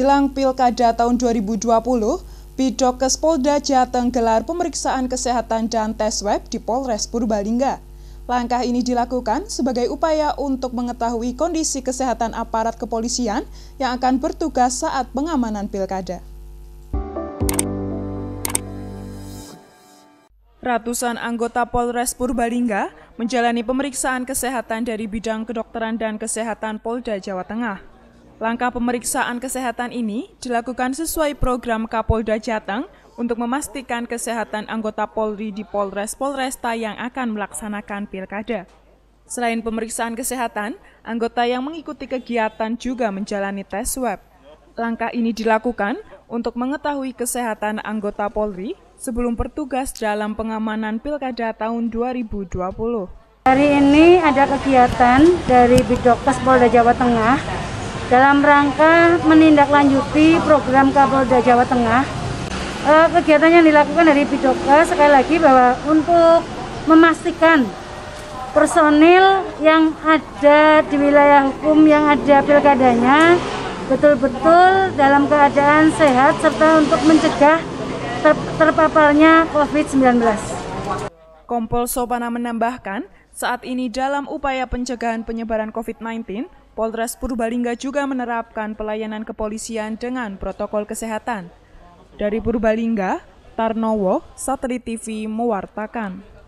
Jelang Pilkada tahun 2020, Bidokes Polda Jateng gelar pemeriksaan kesehatan dan tes web di Polres Purbalingga. Langkah ini dilakukan sebagai upaya untuk mengetahui kondisi kesehatan aparat kepolisian yang akan bertugas saat pengamanan pilkada. Ratusan anggota Polres Purbalingga menjalani pemeriksaan kesehatan dari bidang kedokteran dan kesehatan Polda Jawa Tengah. Langkah pemeriksaan kesehatan ini dilakukan sesuai program Kapolda Jateng untuk memastikan kesehatan anggota Polri di Polres-Polresta yang akan melaksanakan pilkada. Selain pemeriksaan kesehatan, anggota yang mengikuti kegiatan juga menjalani tes swab. Langkah ini dilakukan untuk mengetahui kesehatan anggota Polri sebelum bertugas dalam pengamanan pilkada tahun 2020. Hari ini ada kegiatan dari Bidokes Polda Jawa Tengah dalam rangka menindaklanjuti program Kapolda Jawa Tengah. Uh, kegiatan yang dilakukan dari Bidoka sekali lagi bahwa untuk memastikan personil yang ada di wilayah hukum yang ada pilkadanya betul-betul dalam keadaan sehat serta untuk mencegah ter terpaparnya COVID-19. Kompol Sopana menambahkan, saat ini dalam upaya pencegahan penyebaran COVID-19, Polres Purbalingga juga menerapkan pelayanan kepolisian dengan protokol kesehatan. Dari Purbalingga, Tarnowo, Satelit TV mewartakan.